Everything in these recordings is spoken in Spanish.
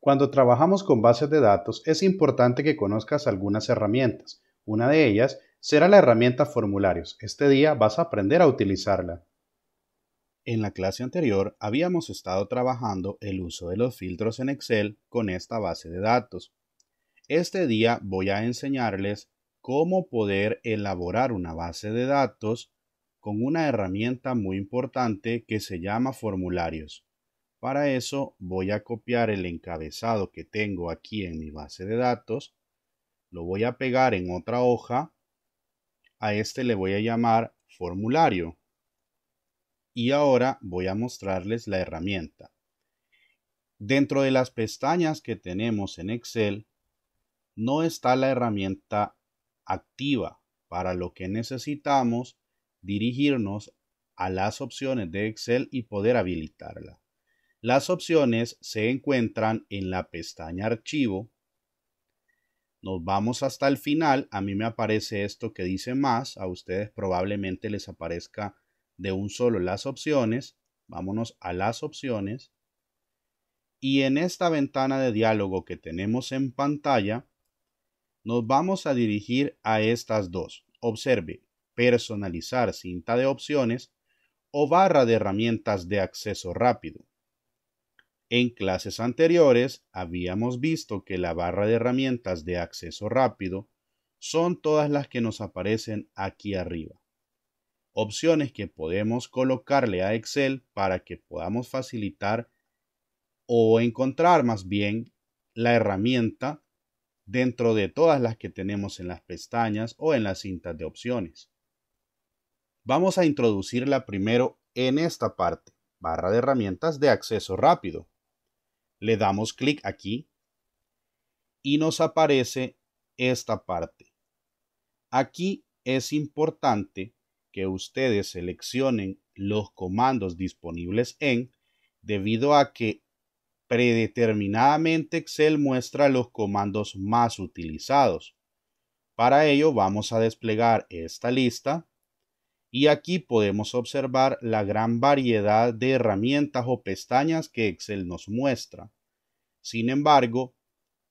Cuando trabajamos con bases de datos es importante que conozcas algunas herramientas. Una de ellas será la herramienta formularios. Este día vas a aprender a utilizarla. En la clase anterior habíamos estado trabajando el uso de los filtros en Excel con esta base de datos. Este día voy a enseñarles cómo poder elaborar una base de datos con una herramienta muy importante que se llama formularios. Para eso voy a copiar el encabezado que tengo aquí en mi base de datos, lo voy a pegar en otra hoja, a este le voy a llamar formulario y ahora voy a mostrarles la herramienta. Dentro de las pestañas que tenemos en Excel, no está la herramienta activa, para lo que necesitamos dirigirnos a las opciones de Excel y poder habilitarla. Las opciones se encuentran en la pestaña Archivo. Nos vamos hasta el final. A mí me aparece esto que dice más. A ustedes probablemente les aparezca de un solo las opciones. Vámonos a las opciones. Y en esta ventana de diálogo que tenemos en pantalla, nos vamos a dirigir a estas dos. Observe, personalizar cinta de opciones o barra de herramientas de acceso rápido. En clases anteriores habíamos visto que la barra de herramientas de acceso rápido son todas las que nos aparecen aquí arriba. Opciones que podemos colocarle a Excel para que podamos facilitar o encontrar más bien la herramienta dentro de todas las que tenemos en las pestañas o en las cintas de opciones. Vamos a introducirla primero en esta parte, barra de herramientas de acceso rápido. Le damos clic aquí y nos aparece esta parte. Aquí es importante que ustedes seleccionen los comandos disponibles en debido a que predeterminadamente Excel muestra los comandos más utilizados. Para ello vamos a desplegar esta lista y aquí podemos observar la gran variedad de herramientas o pestañas que Excel nos muestra. Sin embargo,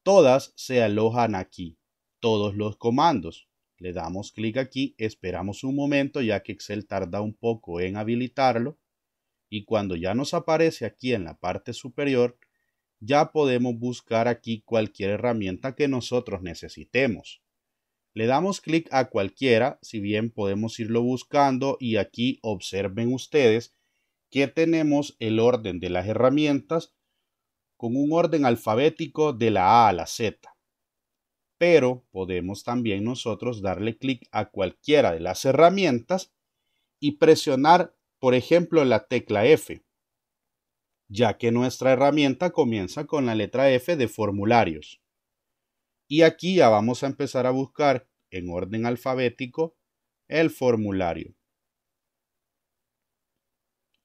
todas se alojan aquí, todos los comandos. Le damos clic aquí, esperamos un momento ya que Excel tarda un poco en habilitarlo y cuando ya nos aparece aquí en la parte superior, ya podemos buscar aquí cualquier herramienta que nosotros necesitemos. Le damos clic a cualquiera, si bien podemos irlo buscando y aquí observen ustedes que tenemos el orden de las herramientas con un orden alfabético de la A a la Z. Pero podemos también nosotros darle clic a cualquiera de las herramientas y presionar, por ejemplo, la tecla F, ya que nuestra herramienta comienza con la letra F de formularios. Y aquí ya vamos a empezar a buscar en orden alfabético el formulario.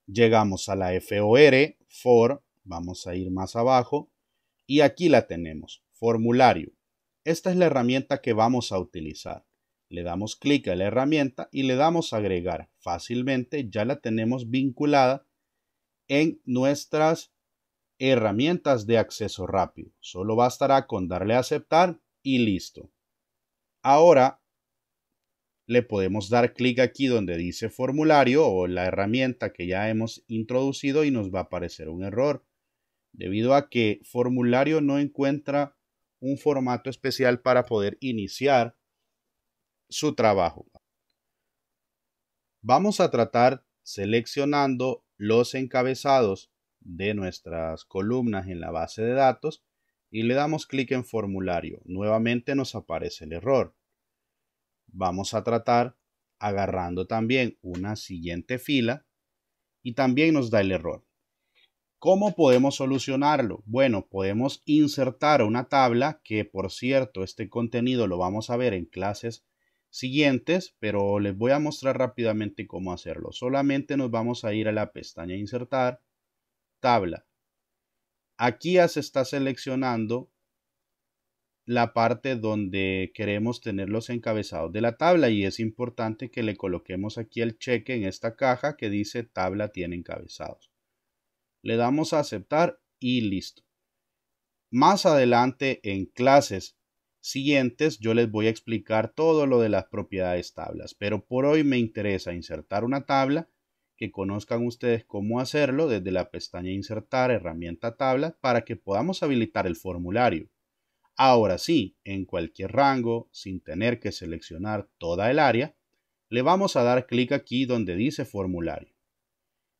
Llegamos a la FOR, FOR, vamos a ir más abajo, y aquí la tenemos, formulario. Esta es la herramienta que vamos a utilizar. Le damos clic a la herramienta y le damos agregar. Fácilmente ya la tenemos vinculada en nuestras herramientas de acceso rápido. Solo bastará con darle a aceptar y listo. Ahora le podemos dar clic aquí donde dice formulario o la herramienta que ya hemos introducido y nos va a aparecer un error debido a que formulario no encuentra un formato especial para poder iniciar su trabajo. Vamos a tratar seleccionando los encabezados de nuestras columnas en la base de datos y le damos clic en formulario. Nuevamente nos aparece el error. Vamos a tratar agarrando también una siguiente fila y también nos da el error. ¿Cómo podemos solucionarlo? Bueno, podemos insertar una tabla que, por cierto, este contenido lo vamos a ver en clases siguientes, pero les voy a mostrar rápidamente cómo hacerlo. Solamente nos vamos a ir a la pestaña insertar tabla. Aquí ya se está seleccionando la parte donde queremos tener los encabezados de la tabla y es importante que le coloquemos aquí el cheque en esta caja que dice tabla tiene encabezados. Le damos a aceptar y listo. Más adelante en clases siguientes yo les voy a explicar todo lo de las propiedades tablas, pero por hoy me interesa insertar una tabla que conozcan ustedes cómo hacerlo desde la pestaña Insertar herramienta tabla para que podamos habilitar el formulario. Ahora sí, en cualquier rango, sin tener que seleccionar toda el área, le vamos a dar clic aquí donde dice formulario.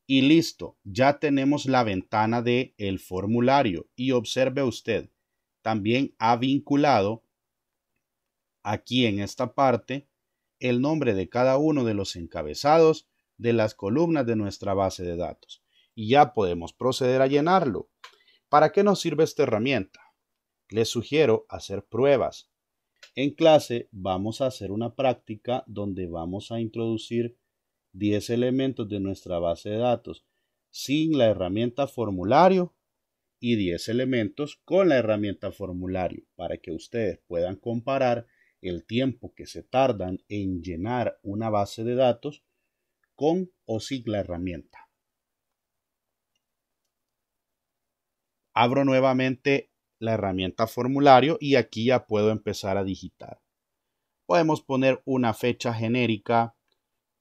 Y listo, ya tenemos la ventana de el formulario y observe usted, también ha vinculado aquí en esta parte el nombre de cada uno de los encabezados de las columnas de nuestra base de datos y ya podemos proceder a llenarlo. ¿Para qué nos sirve esta herramienta? Les sugiero hacer pruebas. En clase vamos a hacer una práctica donde vamos a introducir 10 elementos de nuestra base de datos sin la herramienta formulario y 10 elementos con la herramienta formulario para que ustedes puedan comparar el tiempo que se tardan en llenar una base de datos con o sin la herramienta. Abro nuevamente la herramienta formulario y aquí ya puedo empezar a digitar. Podemos poner una fecha genérica,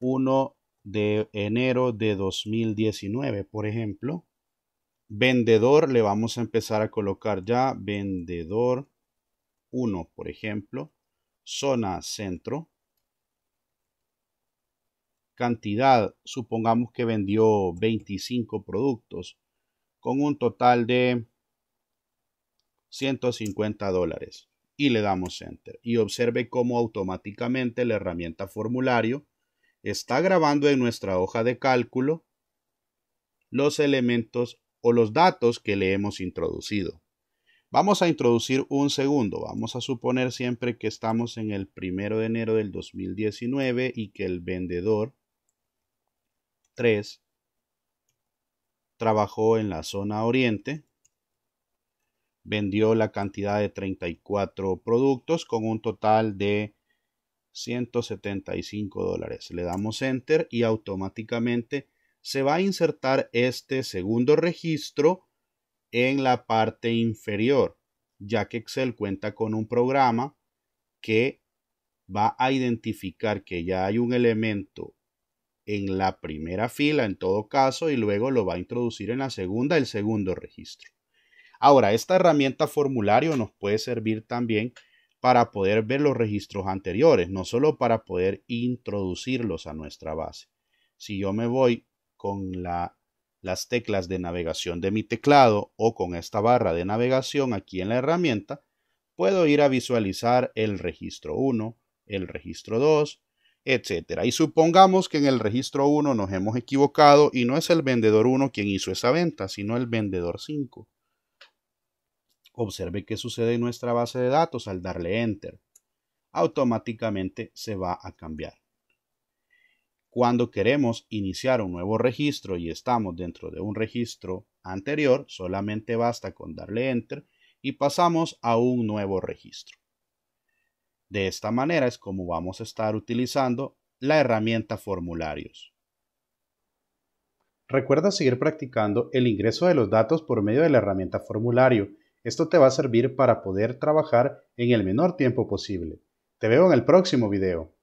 1 de enero de 2019, por ejemplo. Vendedor, le vamos a empezar a colocar ya vendedor 1, por ejemplo. Zona centro cantidad, supongamos que vendió 25 productos con un total de 150 dólares y le damos enter y observe cómo automáticamente la herramienta formulario está grabando en nuestra hoja de cálculo los elementos o los datos que le hemos introducido. Vamos a introducir un segundo. Vamos a suponer siempre que estamos en el primero de enero del 2019 y que el vendedor 3 trabajó en la zona oriente, vendió la cantidad de 34 productos con un total de 175 dólares. Le damos enter y automáticamente se va a insertar este segundo registro en la parte inferior, ya que Excel cuenta con un programa que va a identificar que ya hay un elemento en la primera fila en todo caso y luego lo va a introducir en la segunda, el segundo registro. Ahora, esta herramienta formulario nos puede servir también para poder ver los registros anteriores, no solo para poder introducirlos a nuestra base. Si yo me voy con las teclas de navegación de mi teclado o con esta barra de navegación aquí en la herramienta, puedo ir a visualizar el registro 1, el registro 2, Etcétera. Y supongamos que en el registro 1 nos hemos equivocado y no es el vendedor 1 quien hizo esa venta, sino el vendedor 5. Observe qué sucede en nuestra base de datos al darle Enter. Automáticamente se va a cambiar. Cuando queremos iniciar un nuevo registro y estamos dentro de un registro anterior, solamente basta con darle Enter y pasamos a un nuevo registro. De esta manera es como vamos a estar utilizando la herramienta formularios. Recuerda seguir practicando el ingreso de los datos por medio de la herramienta formulario. Esto te va a servir para poder trabajar en el menor tiempo posible. Te veo en el próximo video.